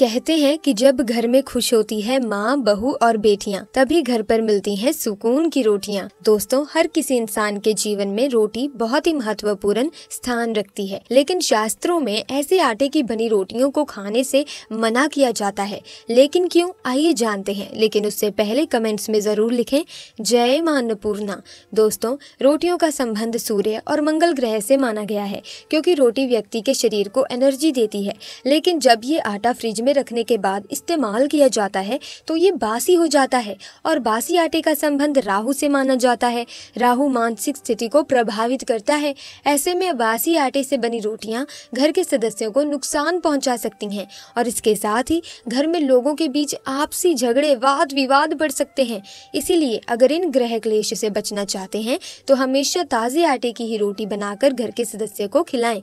कहते हैं कि जब घर में खुश होती है माँ बहू और बेटियाँ तभी घर पर मिलती हैं सुकून की रोटियाँ दोस्तों हर किसी इंसान के जीवन में रोटी बहुत ही महत्वपूर्ण स्थान रखती है लेकिन शास्त्रों में ऐसे आटे की बनी रोटियों को खाने से मना किया जाता है लेकिन क्यों आइए जानते हैं लेकिन उससे पहले कमेंट्स में जरूर लिखे जय मानपूर्णा दोस्तों रोटियों का संबंध सूर्य और मंगल ग्रह से माना गया है क्योंकि रोटी व्यक्ति के शरीर को एनर्जी देती है लेकिन जब ये आटा फ्रिज में रखने के बाद इस्तेमाल किया जाता है तो ये बासी हो जाता है और बासी आटे का संबंध राहु से माना जाता है राहु मानसिक स्थिति को प्रभावित करता है ऐसे में बासी आटे से बनी रोटियां घर के सदस्यों को नुकसान पहुंचा सकती हैं और इसके साथ ही घर में लोगों के बीच आपसी झगड़े वाद विवाद बढ़ सकते हैं इसीलिए अगर इन ग्रह क्लेश से बचना चाहते हैं तो हमेशा ताज़े आटे की ही रोटी बनाकर घर के सदस्य को खिलाएं